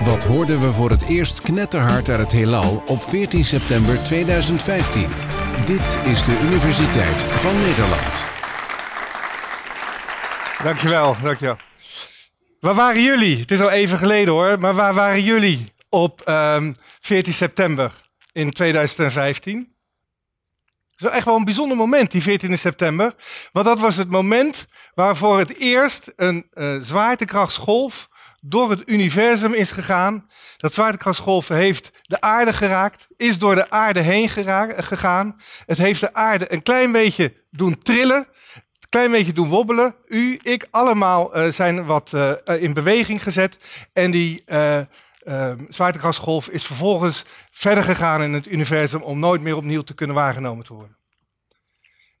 Wat hoorden we voor het eerst knetterhard uit het heelal op 14 september 2015? Dit is de Universiteit van Nederland. Dankjewel, dankjewel. Waar waren jullie? Het is al even geleden hoor, maar waar waren jullie op 14 ehm, september in 2015? Zo echt wel een bijzonder moment, die 14 september. Want dat was het moment waarvoor het eerst een eh, zwaartekrachtsgolf door het universum is gegaan. Dat zwaartekrachtsgolf heeft de aarde geraakt, is door de aarde heen eh, gegaan. Het heeft de aarde een klein beetje doen trillen, een klein beetje doen wobbelen. U, ik, allemaal eh, zijn wat eh, in beweging gezet. En die uh, zwaartekrachtsgolf is vervolgens verder gegaan in het universum om nooit meer opnieuw te kunnen waargenomen te worden.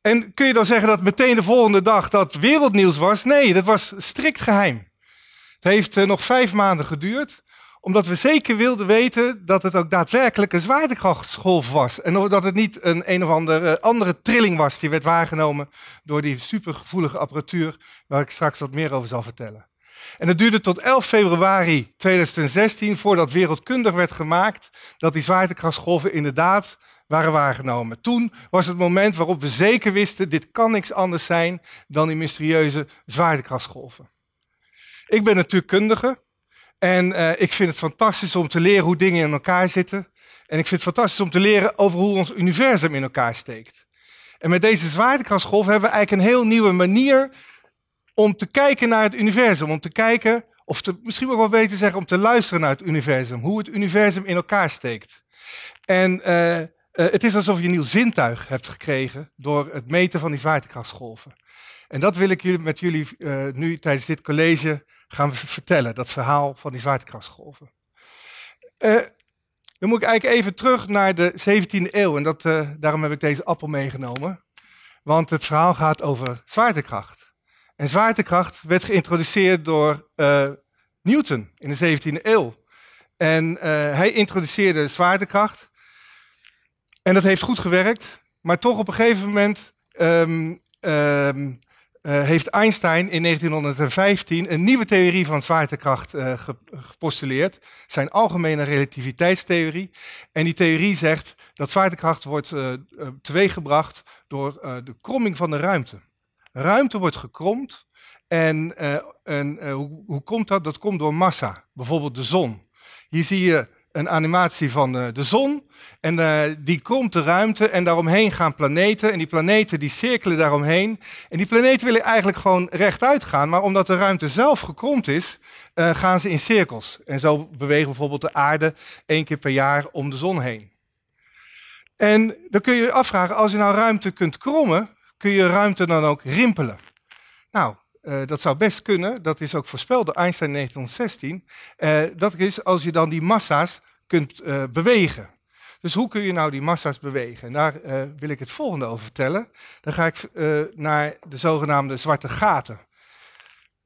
En kun je dan zeggen dat meteen de volgende dag dat wereldnieuws was? Nee, dat was strikt geheim. Het heeft eh, nog vijf maanden geduurd, omdat we zeker wilden weten dat het ook daadwerkelijk een zwaartekrachtsgolf was. En dat het niet een een of andere, eh, andere trilling was die werd waargenomen door die supergevoelige apparatuur, waar ik straks wat meer over zal vertellen. En het duurde tot 11 februari 2016 voordat wereldkundig werd gemaakt dat die zwaartekrachtsgolven inderdaad waren waargenomen. Toen was het moment waarop we zeker wisten, dit kan niks anders zijn dan die mysterieuze zwaartekrachtsgolven. Ik ben natuurkundige en eh, ik vind het fantastisch om te leren hoe dingen in elkaar zitten. En ik vind het fantastisch om te leren over hoe ons universum in elkaar steekt. En met deze zwaartekrachtsgolf hebben we eigenlijk een heel nieuwe manier om te kijken naar het universum. Om te kijken, of te, misschien ook wel weten zeggen, om te luisteren naar het universum. Hoe het universum in elkaar steekt. En eh, eh, het is alsof je een nieuw zintuig hebt gekregen door het meten van die zwaartekrachtsgolven. En dat wil ik jullie, met jullie nu tijdens dit college gaan we vertellen, dat verhaal van die zwaartekrachtsgolven. Eh, dan moet ik eigenlijk even terug naar de 17e eeuw en dat, eh, daarom heb ik deze appel meegenomen. Want het verhaal gaat over zwaartekracht. En zwaartekracht werd geïntroduceerd door eh, Newton in de 17e eeuw. En hij introduceerde zwaartekracht. En dat heeft goed gewerkt, maar toch op een gegeven moment ehm, ehm, eh, heeft Einstein in 1915 een nieuwe theorie van zwaartekracht uh, gepostuleerd, zijn algemene relativiteitstheorie. En die theorie zegt dat zwaartekracht wordt uh, teweeggebracht door de kromming van de ruimte. Ruimte wordt gekromd en, en hoe, hoe komt dat? Dat komt door massa, bijvoorbeeld de zon. Hier zie je een animatie van eh, de zon. En eh, die komt de ruimte en daaromheen gaan planeten. En die planeten die cirkelen daaromheen. En die planeten willen eigenlijk gewoon rechtuit gaan. Maar omdat de ruimte zelf gekromd is, eh, gaan ze in cirkels. En zo bewegen bijvoorbeeld de aarde één keer per jaar om de zon heen. En dan kun je je afvragen, als je nou ruimte kunt krommen, kun je ruimte dan ook rimpelen? Nou, eh, dat zou best kunnen, dat is ook voorspeld door Einstein in 1916, eh, dat is als je dan die massa's kunt eh, bewegen. Dus hoe kun je nou die massa's bewegen? En daar wil ik het volgende over vertellen. Dan ga ik naar de zogenaamde zwarte gaten.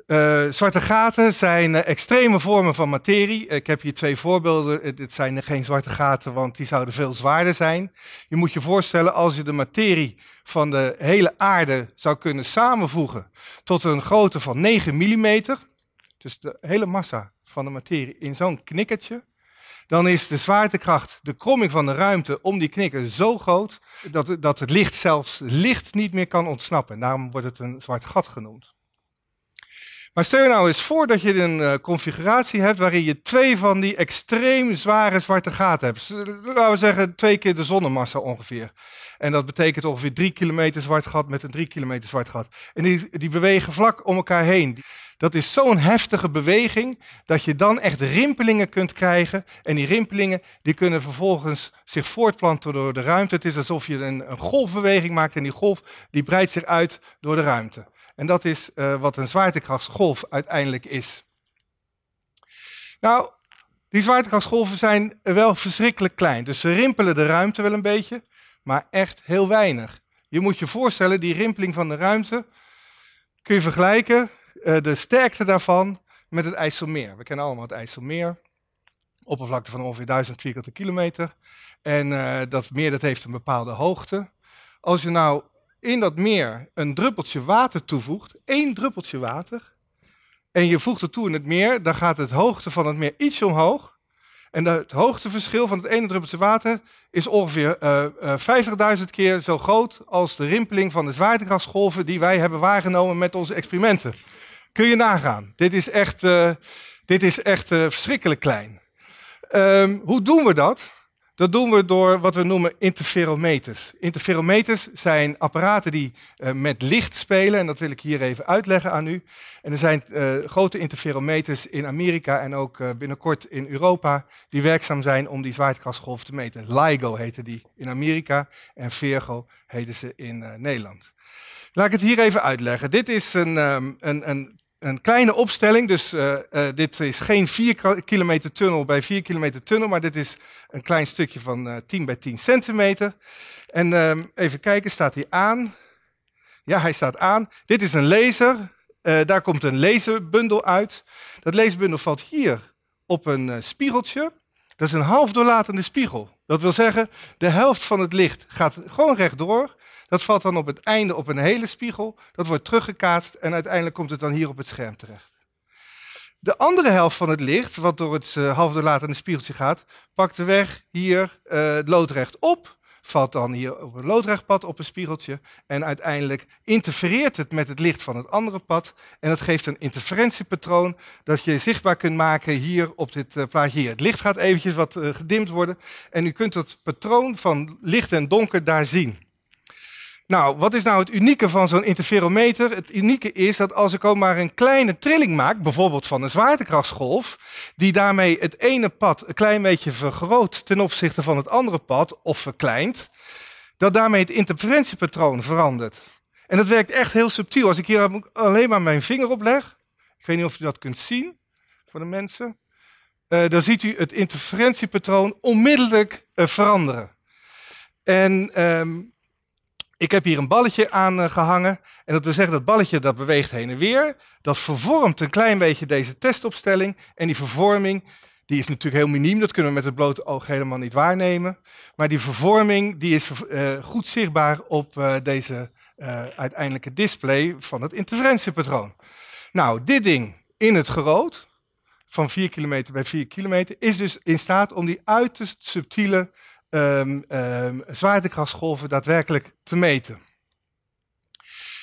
Eh, zwarte gaten zijn eh, extreme vormen van materie. Ik heb hier twee voorbeelden. Dit zijn geen zwarte gaten, want die zouden veel zwaarder zijn. Je moet je voorstellen, als je de materie van de hele aarde zou kunnen samenvoegen tot een grootte van 9 mm, dus de hele massa van de materie in zo'n knikkertje, dan is de zwaartekracht, de kromming van de ruimte om die knikker zo groot dat, dat het licht zelfs licht niet meer kan ontsnappen. Daarom wordt het een zwart gat genoemd. Maar stel je nou eens voor dat je een eh, configuratie hebt waarin je twee van die extreem zware zwarte gaten hebt. Laten we zeggen twee keer de zonnemassa ongeveer. En dat betekent ongeveer drie kilometer zwart gat met een drie kilometer zwart gat. En die, die bewegen vlak om elkaar heen. Dat is zo'n heftige beweging dat je dan echt rimpelingen kunt krijgen. En die rimpelingen die kunnen vervolgens zich voortplanten door de ruimte. Het is alsof je een, een golfbeweging maakt en die golf die breidt zich uit door de ruimte. En dat is eh, wat een zwaartekrachtsgolf uiteindelijk is. Nou, die zwaartekrachtsgolven zijn wel verschrikkelijk klein. Dus ze rimpelen de ruimte wel een beetje, maar echt heel weinig. Je moet je voorstellen, die rimpeling van de ruimte kun je vergelijken, eh, de sterkte daarvan, met het IJsselmeer. We kennen allemaal het IJsselmeer. Oppervlakte van ongeveer 1000 vierkante kilometer. En eh, dat meer dat heeft een bepaalde hoogte. Als je nou in dat meer een druppeltje water toevoegt, één druppeltje water, en je voegt het toe in het meer, dan gaat het hoogte van het meer iets omhoog. En het hoogteverschil van het ene druppeltje water is ongeveer uh, eh, 50.000 eh, keer zo groot als de rimpeling van de zwaartekrachtsgolven die wij hebben waargenomen met onze experimenten. Kun je nagaan. Dit is echt, eh, dit is echt verschrikkelijk klein. Ehm, hoe doen we dat? Dat doen we door wat we noemen interferometers. Interferometers zijn apparaten die eh, met licht spelen. En dat wil ik hier even uitleggen aan u. En er zijn eh, grote interferometers in Amerika en ook eh, binnenkort in Europa. die werkzaam zijn om die zwaartekrachtsgolf te meten. LIGO heten die in Amerika en Virgo heten ze in Nederland. Laat ik het hier even uitleggen. Dit is een, um, een, een een kleine opstelling. Dus eh, eh, dit is geen 4 kilometer tunnel bij 4 kilometer tunnel, maar dit is een klein stukje van uh, eh, 10 bij 10 centimeter. En ehm, even kijken, staat hij aan? Ja, hij staat aan. Dit is een laser. daar komt een laserbundel uit. Dat laserbundel valt hier op een spiegeltje. Dat is een half doorlatende spiegel. Dat wil zeggen, de helft van het licht gaat gewoon rechtdoor dat valt dan op het einde op een hele spiegel. Dat wordt teruggekaatst en uiteindelijk komt het dan hier op het scherm terecht. De andere helft van het licht, wat door het eh, halve laat in het spiegeltje gaat, pakt de weg hier uh, loodrecht op. Valt dan hier op een loodrecht pad op een spiegeltje. En uiteindelijk interfereert het met het licht van het andere pad. En dat geeft een interferentiepatroon dat je zichtbaar kunt maken hier op dit eh, plaatje. Hier. Het licht gaat eventjes wat gedimd worden. En u kunt het patroon van licht en donker daar zien. Nou, wat is nou het unieke van zo'n interferometer? Het unieke is dat als ik ook maar een kleine trilling maak, bijvoorbeeld van een zwaartekrachtsgolf, die daarmee het ene pad een klein beetje vergroot ten opzichte van het andere pad, of verkleint, dat daarmee het interferentiepatroon verandert. En dat werkt echt heel subtiel. Als ik hier alleen maar mijn vinger op leg, ik weet niet of u dat kunt zien voor de mensen, eh, dan ziet u het interferentiepatroon onmiddellijk eh, veranderen. En ehm, ik heb hier een balletje aan eh, gehangen. En dat wil zeggen, dat balletje dat beweegt heen en weer. Dat vervormt een klein beetje deze testopstelling. En die vervorming die is natuurlijk heel miniem. Dat kunnen we met het blote oog helemaal niet waarnemen. Maar die vervorming die is eh, goed zichtbaar op eh, deze uiteindelijke display van het interferentiepatroon. Nou, dit ding in het groot van 4 kilometer bij 4 kilometer is dus in staat om die uiterst subtiele um, ehm, ehm, zwaartekrachtsgolven daadwerkelijk te meten.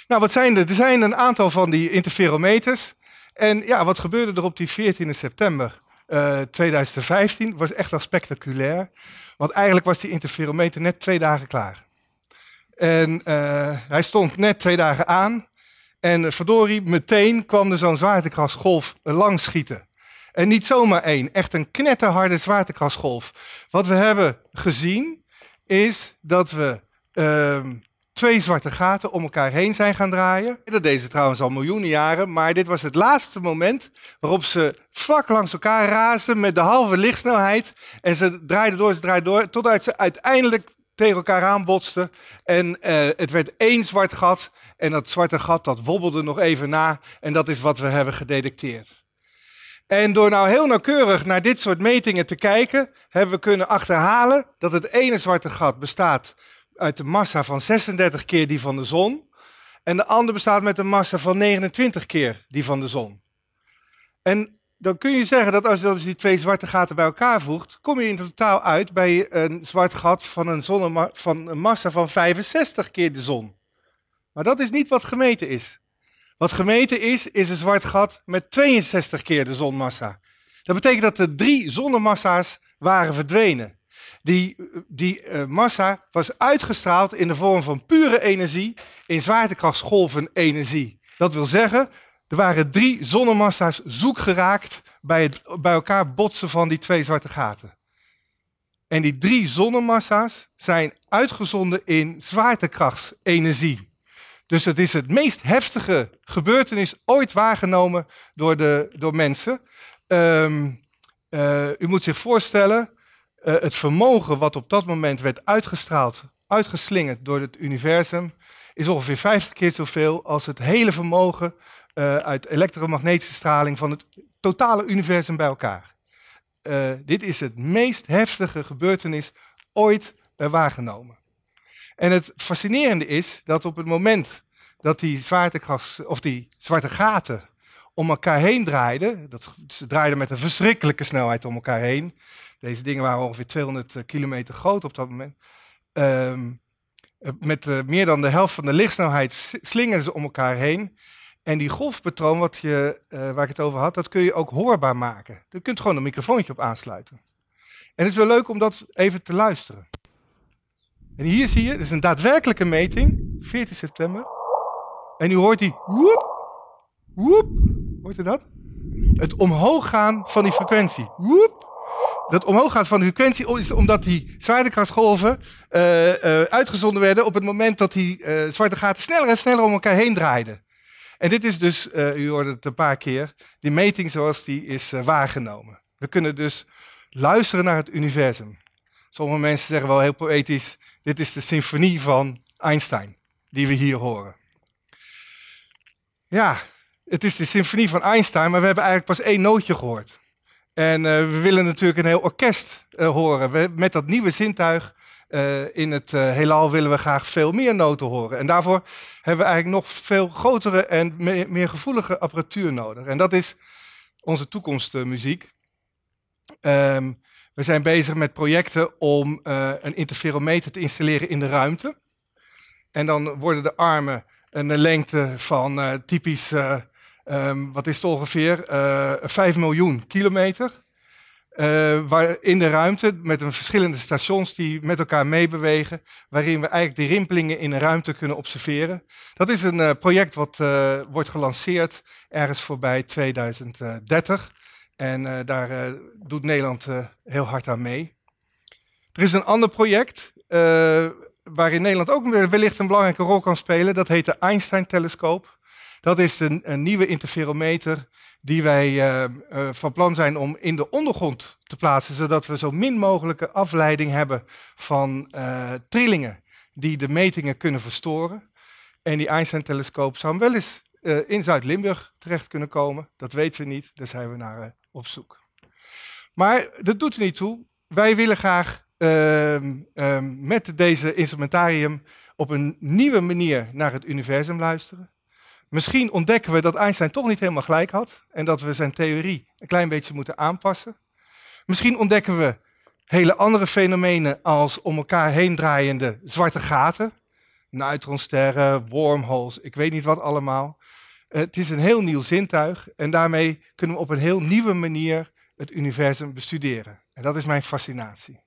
Nou, wat zijn er? Er zijn een aantal van die interferometers. En ja, wat gebeurde er op die 14 september uh, eh, 2015? Was echt wel spectaculair. Want eigenlijk was die interferometer net twee dagen klaar. En eh, hij stond net twee dagen aan. En verdorie, meteen kwam er zo'n zwaartekrachtsgolf langs schieten. En niet zomaar één, echt een knetterharde zwaartekrasgolf. Wat we hebben gezien is dat we ehm, twee zwarte gaten om elkaar heen zijn gaan draaien. Dat deden ze trouwens al miljoenen jaren, maar dit was het laatste moment waarop ze vlak langs elkaar raasden met de halve lichtsnelheid. En ze draaiden door, ze draaiden door, totdat ze uiteindelijk tegen elkaar aanbotsten. En eh, het werd één zwart gat. En dat zwarte gat dat wobbelde nog even na. En dat is wat we hebben gedetecteerd. En door nou heel nauwkeurig naar dit soort metingen te kijken, hebben we kunnen achterhalen dat het ene zwarte gat bestaat uit de massa van 36 keer die van de zon. En de andere bestaat met een massa van 29 keer die van de zon. En dan kun je zeggen dat als je dus die twee zwarte gaten bij elkaar voegt, kom je in totaal uit bij een zwart gat van een, van een massa van 65 keer de zon. Maar dat is niet wat gemeten is. Wat gemeten is, is een zwart gat met 62 keer de zonmassa. Dat betekent dat er drie zonnemassa's waren verdwenen. Die, die eh, massa was uitgestraald in de vorm van pure energie in zwaartekrachtsgolven energie. Dat wil zeggen, er waren drie zonnemassa's zoek geraakt bij, het, bij elkaar botsen van die twee zwarte gaten. En die drie zonnemassa's zijn uitgezonden in zwaartekrachtsenergie. Dus het is het meest heftige gebeurtenis ooit waargenomen door, de, door mensen. Ehm, eh, u moet zich voorstellen, eh, het vermogen wat op dat moment werd uitgestraald, uitgeslingerd door het universum, is ongeveer 50 keer zoveel als het hele vermogen eh, uit elektromagnetische straling van het totale universum bij elkaar. dit is het meest heftige gebeurtenis ooit waargenomen. En het fascinerende is dat op het moment dat die zwaartekracht, of die zwarte gaten om elkaar heen draaiden, dat, ze draaiden met een verschrikkelijke snelheid om elkaar heen. Deze dingen waren ongeveer 200 eh, kilometer groot op dat moment. Ehm, eh, met eh, meer dan de helft van de lichtsnelheid slingen ze om elkaar heen. En die golfpatroon wat je, waar ik het over had, dat kun je ook hoorbaar maken. Je kunt gewoon een microfoontje op aansluiten. En het is wel leuk om dat even te luisteren. En hier zie je, dit is een daadwerkelijke meting, 14 september. En u hoort die woep, woep, hoort u dat? Het omhoog gaan van die frequentie. Woep. Dat omhoog gaan van de frequentie is omdat die zwaartekrachtgolven uh, eh, eh, uitgezonden werden op het moment dat die eh, zwarte gaten sneller en sneller om elkaar heen draaiden. En dit is dus, u hoorde het een paar keer, die meting zoals die is waargenomen. We kunnen dus luisteren naar het universum. Sommige mensen zeggen wel heel poëtisch, dit is de symfonie van Einstein, die we hier horen. Ja, het is de symfonie van Einstein, maar we hebben eigenlijk pas één nootje gehoord. En eh, we willen natuurlijk een heel orkest eh, horen. We, met dat nieuwe zintuig eh, in het heelal willen we graag veel meer noten horen. En daarvoor hebben we eigenlijk nog veel grotere en meer, gevoelige apparatuur nodig. En dat is onze toekomstmuziek. Um, we zijn bezig met projecten om eh, een interferometer te installeren in de ruimte. En dan worden de armen een lengte van eh, typisch, eh, ehm, wat is het ongeveer, 5 miljoen kilometer. waar in de ruimte met een verschillende stations die met elkaar meebewegen, waarin we eigenlijk de rimpelingen in de ruimte kunnen observeren. Dat is een project wat wordt gelanceerd ergens voorbij 2030. En eh, daar eh, doet Nederland eh, heel hard aan mee. Er is een ander project waarin Nederland ook wellicht een belangrijke rol kan spelen. Dat heet de Einstein-telescoop. Dat is een, een, nieuwe interferometer die wij van plan zijn om in de ondergrond te plaatsen, zodat we zo min mogelijke afleiding hebben van trillingen die de metingen kunnen verstoren. En die Einstein-telescoop zou wel eens in Zuid-Limburg terecht kunnen komen. Dat weten we niet. Daar zijn we naar op zoek. Maar dat doet er niet toe. Wij willen graag ehm, ehm, met deze instrumentarium op een nieuwe manier naar het universum luisteren. Misschien ontdekken we dat Einstein toch niet helemaal gelijk had en dat we zijn theorie een klein beetje moeten aanpassen. Misschien ontdekken we hele andere fenomenen als om elkaar heen draaiende zwarte gaten, neutronsterren, wormholes, ik weet niet wat allemaal. Het is een heel nieuw zintuig en daarmee kunnen we op een heel nieuwe manier het universum bestuderen. En dat is mijn fascinatie.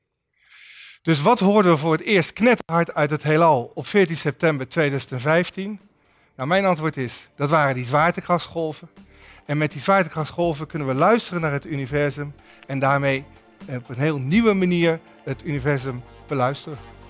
Dus wat hoorden we voor het eerst knetterhard uit het heelal op 14 september 2015? Nou, mijn antwoord is, dat waren die zwaartekrachtsgolven. En met die zwaartekrachtsgolven kunnen we luisteren naar het universum en daarmee op een heel nieuwe manier het universum beluisteren.